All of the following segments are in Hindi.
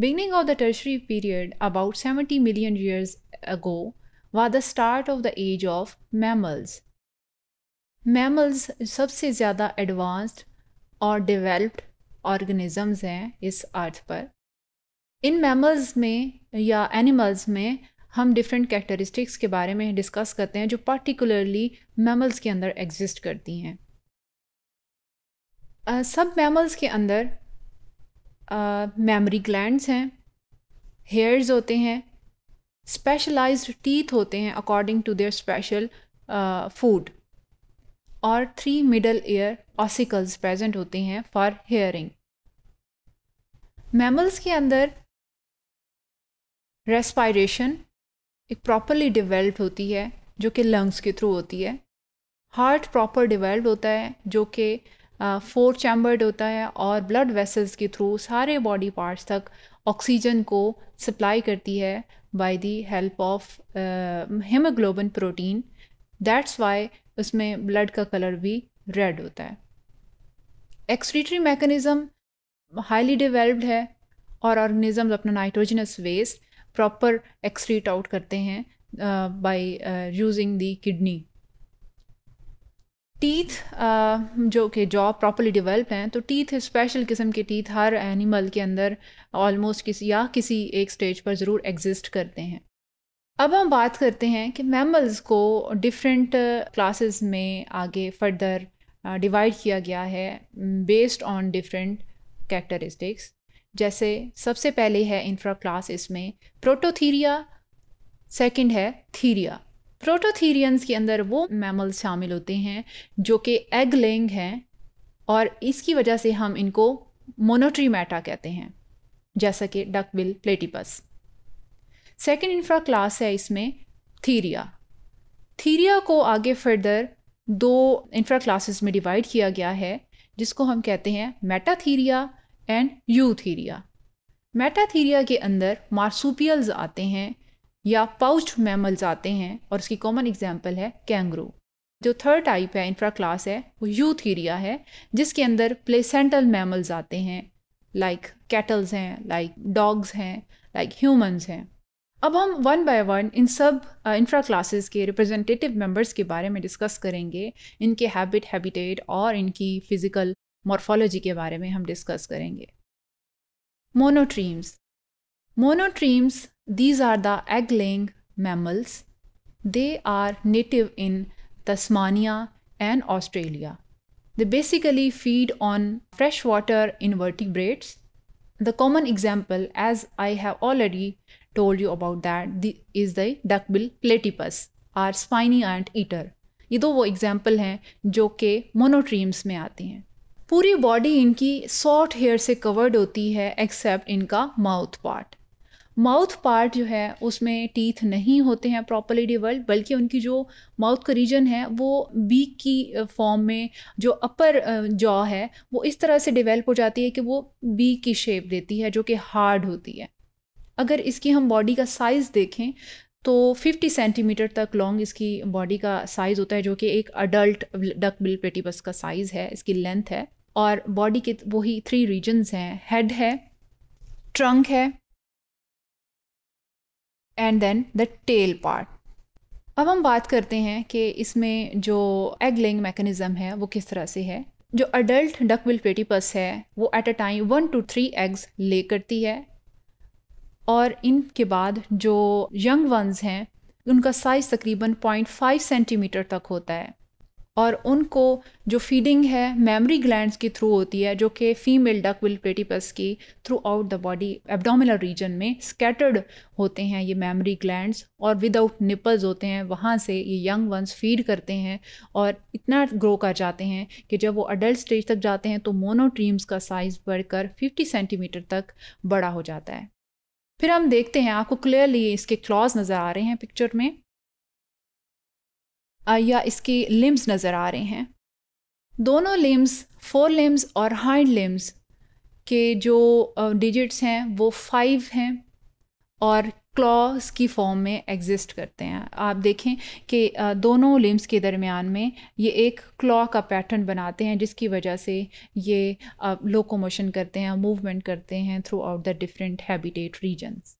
Beginning of the tertiary period about 70 million years ago was the start of the age of mammals. mammals सबसे ज़्यादा advanced और developed organisms हैं इस अर्थ पर इन mammals में या animals में हम डिफरेंट कैरेक्टरिस्टिक्स के बारे में डिस्कस करते हैं जो पार्टिकुलरली मैमल्स के अंदर एग्जिस्ट करती हैं सब मैमल्स के अंदर मेमरी ग्लैंड्स हैं हेयर्स होते हैं स्पेशलाइज्ड टीथ होते हैं according to their special food और three middle ear ossicles present होते हैं फॉर हेयरिंग मैमल्स के अंदर रेस्पायरेशन एक प्रॉपरली डिवेल्प होती है जो कि लंग्स के थ्रू होती है हार्ट प्रॉपर डिवेल्प होता है जो कि फोर चैम्बर्ड होता है और ब्लड वेसल्स के थ्रू सारे बॉडी पार्ट्स तक ऑक्सीजन को सप्लाई करती है by the help of haemoglobin protein that's why उसमें ब्लड का कलर भी रेड होता है एक्सक्रीटरी मैकेनिज़्म हाईली डिवेल्प्ड है और ऑर्गेनिज्म अपना nitrogenous waste proper excrete out करते हैं by using the kidney teeth uh, जो कि जॉ प्रॉपरली डिवेल्प हैं तो टीथ स्पेशल किस्म के टीथ हर एनिमल के अंदर ऑलमोस्ट किसी या किसी एक स्टेज पर ज़रूर एग्जिस्ट करते हैं अब हम बात करते हैं कि मैमल्स को डिफरेंट क्लासेस uh, में आगे फर्दर डिवाइड uh, किया गया है बेस्ड ऑन डिफरेंट कैरेक्टरिस्टिक्स जैसे सबसे पहले है इंफ्रा क्लास इसमें प्रोटोथीरिया सेकंड है थीरिया प्रोटोथीरियंस के अंदर वो मैमल्स शामिल होते हैं जो कि एग लेंग हैं और इसकी वजह से हम इनको मोनोट्री मैटा कहते हैं जैसा कि duckbill platypus second infra class है इसमें थीरिया थीरिया को आगे फर्दर दो इंफ्रा क्लासेस में डिवाइड किया गया है जिसको हम कहते हैं मेटाथीरिया एंड यूथीरिया मेटाथीरिया के अंदर मार्सूपियल्स आते हैं या पाउच मैमल्स आते हैं और उसकी कॉमन एग्जाम्पल है कैंगरू जो थर्ड टाइप है इंफ्रा क्लास है वो यूथ एरिया है जिसके अंदर प्लेसेंटल मैमल्स आते हैं लाइक कैटल्स हैं लाइक डॉग्स हैं लाइक ह्यूमंस हैं अब हम वन बाय वन इन सब इंफ्रा uh, क्लासेस के रिप्रेजेंटेटिव मेंबर्स के बारे में डिस्कस करेंगे इनके हैबिट हैबिटेट और इनकी फिजिकल मॉर्फोलॉजी के बारे में हम डिस्कस करेंगे monotremes monotremes These are the egg laying mammals. They are native in Tasmania and Australia. They basically feed on freshwater invertebrates. The common example, as I have already told you about that, the, is the duckbill platypus or spiny ant eater. ये दो वो एग्जाम्पल हैं जो कि मोनोट्रीम्स में आते हैं पूरी बॉडी इनकी सॉफ्ट हेयर से कवर्ड होती है एक्सेप्ट इनका माउथ पार्ट माउथ पार्ट जो है उसमें टीथ नहीं होते हैं प्रॉपरली डिवेल्प बल्कि उनकी जो माउथ का रीजन है वो बीक की फॉर्म में जो अपर जॉ है वो इस तरह से डिवेल्प हो जाती है कि वो बीक की शेप देती है जो कि हार्ड होती है अगर इसकी हम बॉडी का साइज़ देखें तो 50 सेंटीमीटर तक लॉन्ग इसकी बॉडी का साइज़ होता है जो कि एक अडल्ट डक बिल पेटीपस का साइज़ है इसकी लेंथ है और बॉडी के वही थ्री रीजन्स हैं हेड है ट्रंक है and then the tail part अब हम बात करते हैं कि इसमें जो एग लेइंग मैकेनिज़्म है वो किस तरह से है जो अडल्ट डकविल पेटीपस है वो at a time one two three eggs lay करती है और इनके बाद जो यंग वंस हैं उनका साइज़ तकरीबन पॉइंट फाइव सेंटीमीटर तक होता है और उनको जो फीडिंग है मेमोरी ग्लैंड्स के थ्रू होती है जो कि फीमेल डक विल प्लेटिपस की throughout the body abdominal region में स्कैटर्ड होते हैं ये मेमोरी ग्लैंड्स और विदाउट निपल्स होते हैं वहाँ से ये यंग वंस फीड करते हैं और इतना ग्रो कर जाते हैं कि जब वो अडल्ट स्टेज तक जाते हैं तो मोनोट्रीम्स का साइज़ बढ़कर 50 सेंटीमीटर तक बड़ा हो जाता है फिर हम देखते हैं आपको क्लियरली इसके क्लॉज नज़र आ रहे हैं पिक्चर में या इसके लिम्स नज़र आ रहे हैं दोनों लिम्स फोर लिम्स और हाइंड लिम्स के जो डिजिट्स हैं वो फाइव हैं और क्लॉज की फॉर्म में एग्जिस्ट करते हैं आप देखें कि दोनों लिम्स के दरमियान में ये एक क्लॉ का पैटर्न बनाते हैं जिसकी वजह से ये लोकोमोशन करते हैं मूवमेंट करते हैं throughout the different habitat regions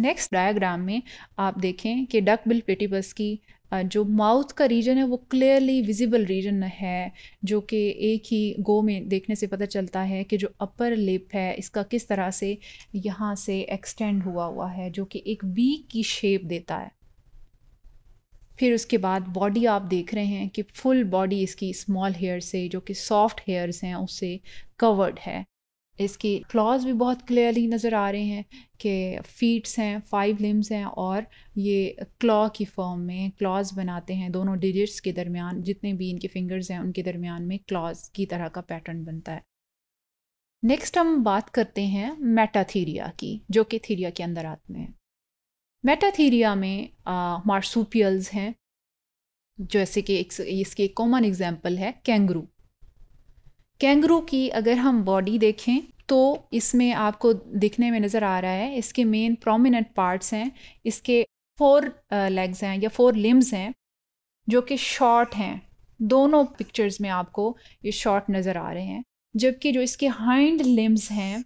next diagram में आप देखें कि डक बिल पेटीबस की जो माउथ का रीजन है वो क्लियरली विजिबल रीजन है जो कि एक ही गो में देखने से पता चलता है कि जो अपर लिप है इसका किस तरह से यहाँ से एक्सटेंड हुआ हुआ है जो कि एक बी की शेप देता है फिर उसके बाद बॉडी आप देख रहे हैं कि फुल बॉडी इसकी स्मॉल हेयर से जो कि सॉफ्ट हेयर्स हैं उससे कवर्ड है इसके क्लॉज भी बहुत क्लियरली नज़र आ रहे हैं कि फीट्स हैं फाइव लिम्स हैं और ये क्लॉ की फॉर्म में क्लॉज बनाते हैं दोनों डिजिट्स के दरमियान जितने भी इनके फिंगर्स हैं उनके दरमियान में क्लॉज की तरह का पैटर्न बनता है नेक्स्ट हम बात करते हैं मेटाथीरिया की जो कि थीरिया के अंदर आते हैं मेटाथीरिया में मार्सूपियल्स हैं जैसे कि एक, इसकी एक कॉमन एग्जाम्पल है कैंगरू कैंगरू की अगर हम बॉडी देखें तो इसमें आपको दिखने में नज़र आ रहा है इसके मेन प्रोमिनेंट पार्ट्स हैं इसके फोर लेग्स uh, हैं या फोर लिम्स हैं जो कि शॉर्ट हैं दोनों पिक्चर्स में आपको ये शॉर्ट नज़र आ रहे हैं जबकि जो इसके हाइंड लिम्स हैं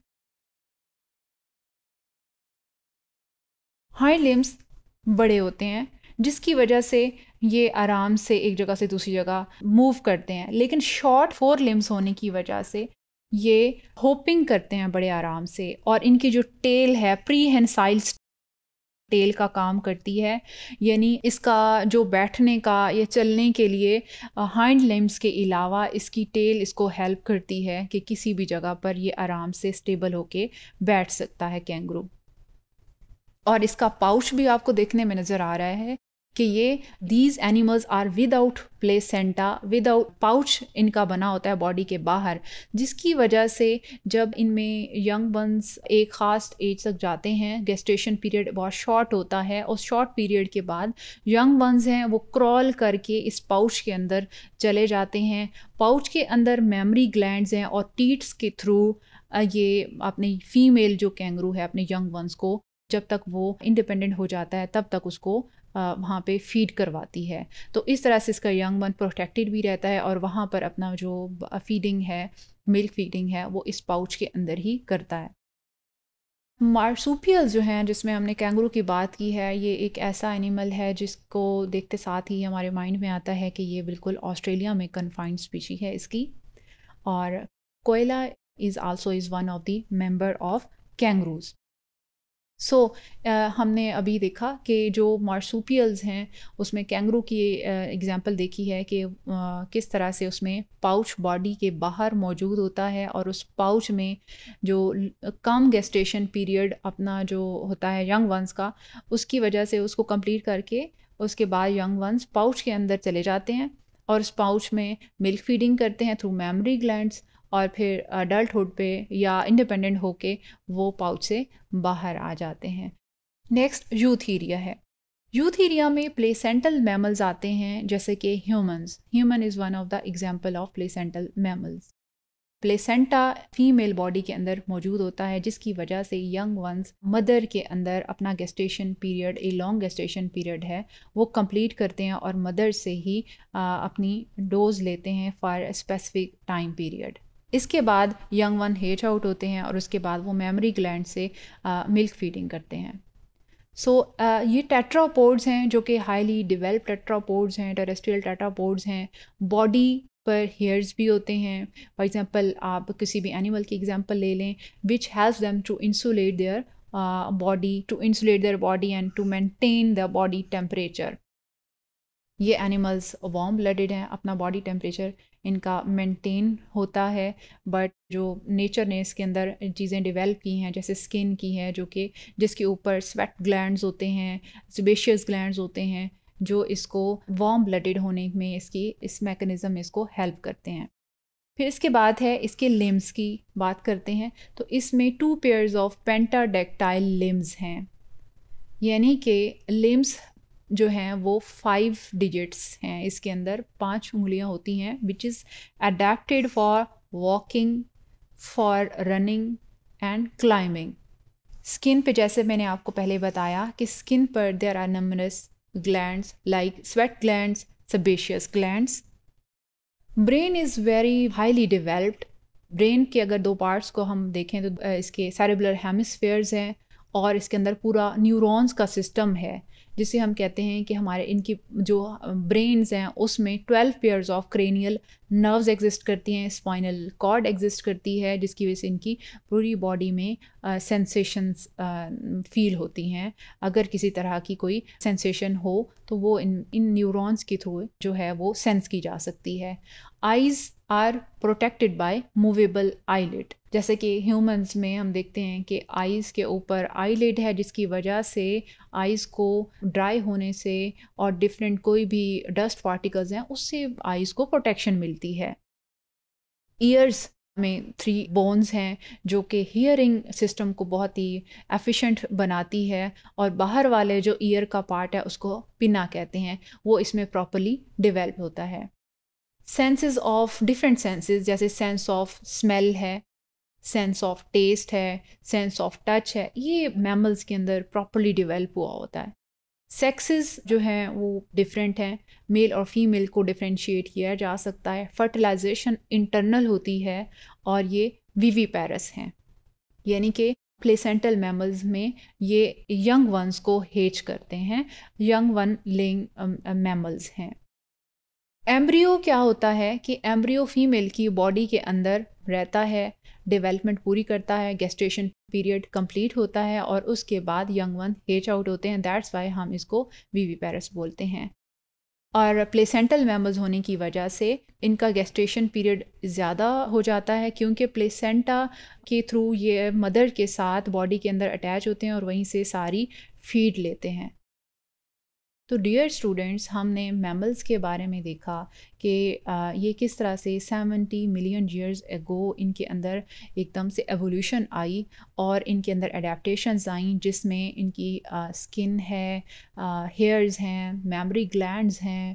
हाइंड लिम्स बड़े होते हैं जिसकी वजह से ये आराम से एक जगह से दूसरी जगह मूव करते हैं लेकिन शॉर्ट फोर लिम्स होने की वजह से ये होपिंग करते हैं बड़े आराम से और इनकी जो टेल है प्री हेंसाइल टेल का काम करती है यानी इसका जो बैठने का या चलने के लिए हाइंड लिम्स के अलावा इसकी टेल इसको हेल्प करती है कि किसी भी जगह पर ये आराम से स्टेबल होके बैठ सकता है कैंगरू और इसका पाउच भी आपको देखने में नज़र आ रहा है कि ये these animals are without placenta without pouch इनका बना होता है बॉडी के बाहर जिसकी वजह से जब इनमें यंग बंस एक ख़ास एज तक जाते हैं गेस्टेशन पीरियड बहुत शॉर्ट होता है और शॉर्ट पीरियड के बाद यंग बंस हैं वो क्रॉल करके इस पाउच के अंदर चले जाते हैं पाउच के अंदर मेमरी ग्लैंड हैं और टीट्स के थ्रू ये अपने फीमेल जो कैंगरू है अपने यंग वंस को जब तक वो इंडिपेंडेंट हो जाता है तब तक उसको वहाँ पे फीड करवाती है तो इस तरह से इसका यंग वन प्रोटेक्टेड भी रहता है और वहाँ पर अपना जो फीडिंग है मिल्क फीडिंग है वो इस पाउच के अंदर ही करता है मार्सूपियल जो हैं जिसमें हमने कैंगरू की बात की है ये एक ऐसा एनिमल है जिसको देखते साथ ही हमारे माइंड में आता है कि ये बिल्कुल ऑस्ट्रेलिया में कन्फाइंड स्पीशी है इसकी और koala is also is one of the member of kangaroos so so, uh, हमने अभी देखा कि जो मार्सूपियल्स हैं उसमें कैंगरू की एग्ज़ाम्पल uh, देखी है कि uh, किस तरह से उसमें पाउच बॉडी के बाहर मौजूद होता है और उस पाउच में जो कम गेस्टेशन पीरियड अपना जो होता है यंग वंस का उसकी वजह से उसको कंप्लीट करके उसके बाद यंग वंस पाउच के अंदर चले जाते हैं और उस पाउच में मिल्क फीडिंग करते हैं थ्रू मेमरी ग्लैंड्स और फिर अडल्टहुड पे या इंडिपेंडेंट होके वो पाउच से बाहर आ जाते हैं नेक्स्ट यूथीरिया है यूथीरिया में प्लेसेंटल मैमल्स आते हैं जैसे कि humans human is one of the example of placental mammals placenta female body के अंदर मौजूद होता है जिसकी वजह से यंग वंस मदर के अंदर अपना gestation period a long gestation period है वो कंप्लीट करते हैं और मदर से ही आ, अपनी डोज लेते हैं फॉर स्पेसिफिक टाइम पीरियड इसके बाद यंग वन हेच आउट होते हैं और उसके बाद वो मेमोरी ग्लैंड से मिल्क फीडिंग करते हैं सो so, uh, ये टेट्रापोर्ड्स हैं जो कि हाईली डिवेल्प टेट्रापोर्ड्स हैं टेरेस्ट्रियल टेट्रापोर्ड्स हैं बॉडी पर हेयर्स भी होते हैं फॉर एग्जांपल आप किसी भी एनिमल की एग्जांपल ले लें which help them to insulate their body to insulate their body and to maintain the body temperature ये एनिमल्स वार्म ब्लडेड हैं अपना बॉडी टेम्परेचर इनका मेंटेन होता है बट जो नेचर ने इसके अंदर चीज़ें डेवलप की हैं जैसे स्किन की है जो कि जिसके ऊपर स्वेट ग्लैंड्स होते हैं स्पेशियस ग्लैंड्स होते हैं जो इसको वार्म ब्लडेड होने में इसकी इस मैकेनिज़्म में इसको हेल्प करते हैं फिर इसके बाद है इसके लिम्स की बात करते हैं तो इसमें two pairs of pentadactyl limbs हैं यानी कि लिम्स जो हैं वो फाइव डिजिट्स हैं इसके अंदर पांच उंगलियां होती हैं which is adapted for walking for running and climbing skin पे जैसे मैंने आपको पहले बताया कि स्किन पर there are numerous gland like sweat gland sebaceous gland brain is very highly developed brain के अगर दो पार्ट्स को हम देखें तो इसके सेरेबुलर हेमिसफेयर्स हैं और इसके अंदर पूरा न्यूरॉन्स का सिस्टम है जिसे हम कहते हैं कि हमारे इनकी जो ब्रेन्स हैं उसमें twelve pairs of cranial nerves exist करती हैं स्पाइनल कॉर्ड एग्जिस्ट करती है जिसकी वजह से इनकी पूरी बॉडी में सेंसेशंस फील होती हैं अगर किसी तरह की कोई सेंसेशन हो तो वो इन इन न्यूरॉन्स के थ्रू जो है वो सेंस की जा सकती है eyes are protected by movable eyelid जैसे कि ह्यूमंस में हम देखते हैं कि आइज़ के ऊपर आई है जिसकी वजह से आइज़ को ड्राई होने से और डिफरेंट कोई भी डस्ट पार्टिकल्स हैं उससे आइज़ को प्रोटेक्शन मिलती है ईयर्स में थ्री बोन्स हैं जो कि हियरिंग सिस्टम को बहुत ही एफिशिएंट बनाती है और बाहर वाले जो ईयर का पार्ट है उसको पिना कहते हैं वो इसमें प्रॉपरली डिवेलप होता है सेंसेस ऑफ डिफरेंट सेंसेस जैसे सेंस ऑफ स्मेल है सेंस ऑफ टेस्ट है सेंस ऑफ टच है ये मैमल्स के अंदर प्रॉपरली डिवेल्प हुआ होता है सेक्सेस जो हैं वो डिफरेंट हैं मेल और फीमेल को डिफ्रेंशिएट किया जा सकता है फर्टिलाइजेशन इंटरनल होती है और ये वीवी पैरस हैं यानी कि प्लेसेंटल मैमल्स में ये यंग वंस को हेज करते हैं यंग वन लिंग मैमल्स हैं एम्ब्रियो क्या होता है कि एम्ब्रियो फीमेल की बॉडी के अंदर रहता है डेवलपमेंट पूरी करता है गेस्टेशन पीरियड कंप्लीट होता है और उसके बाद यंग वन हेच आउट होते हैं दैट्स वाई हम इसको वीवी पैरस बोलते हैं और प्लेसेंटल मेम्बर्स होने की वजह से इनका गेस्टेशन पीरियड ज़्यादा हो जाता है क्योंकि प्लेसेंटा के थ्रू ये मदर के साथ बॉडी के अंदर अटैच होते हैं और वहीं से सारी फीड लेते हैं तो डियर स्टूडेंट्स हमने मैमल्स के बारे में देखा कि ये किस तरह से 70 मिलियन ईयर्स एगो इनके अंदर एकदम से एवोल्यूशन आई और इनके अंदर एडेप्टशन आई जिसमें इनकी स्किन है हेयर्स हैं मेमरी ग्लैंड्स हैं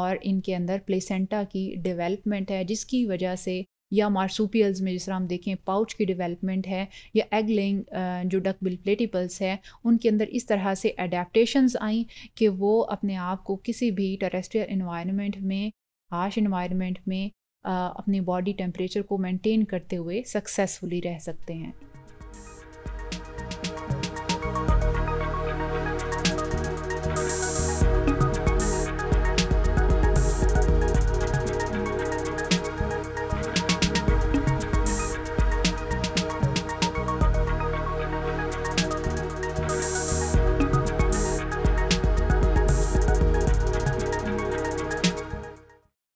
और इनके अंदर प्लेसेंटा की डेवलपमेंट है जिसकी वजह से या मार्सूपियल्स में जिस तरह हम देखें पाउच की डेवलपमेंट है या एग लेंग जो डक बिल प्लेटिपल्स है उनके अंदर इस तरह से अडेप्टशनस आई कि वो अपने आप को किसी भी टेरेस्ट्रियल इन्वायरमेंट में हार्श इन्वायरमेंट में अपनी बॉडी टेम्परेचर को मेंटेन करते हुए सक्सेसफुली रह सकते हैं